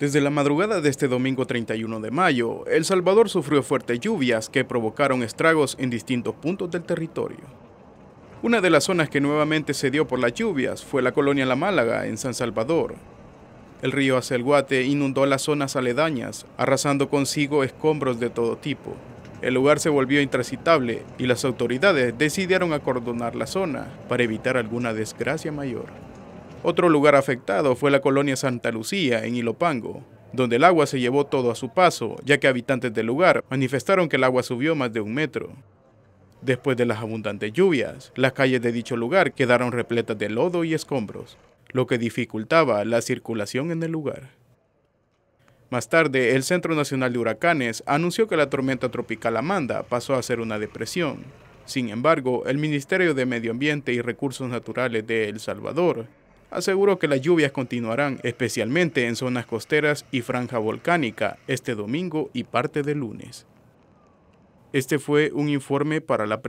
Desde la madrugada de este domingo 31 de mayo, El Salvador sufrió fuertes lluvias que provocaron estragos en distintos puntos del territorio. Una de las zonas que nuevamente se dio por las lluvias fue la colonia La Málaga, en San Salvador. El río Acelguate inundó las zonas aledañas, arrasando consigo escombros de todo tipo. El lugar se volvió intransitable y las autoridades decidieron acordonar la zona para evitar alguna desgracia mayor. Otro lugar afectado fue la colonia Santa Lucía, en Ilopango, donde el agua se llevó todo a su paso, ya que habitantes del lugar manifestaron que el agua subió más de un metro. Después de las abundantes lluvias, las calles de dicho lugar quedaron repletas de lodo y escombros, lo que dificultaba la circulación en el lugar. Más tarde, el Centro Nacional de Huracanes anunció que la tormenta tropical Amanda pasó a ser una depresión. Sin embargo, el Ministerio de Medio Ambiente y Recursos Naturales de El Salvador Aseguro que las lluvias continuarán, especialmente en zonas costeras y franja volcánica, este domingo y parte del lunes. Este fue un informe para la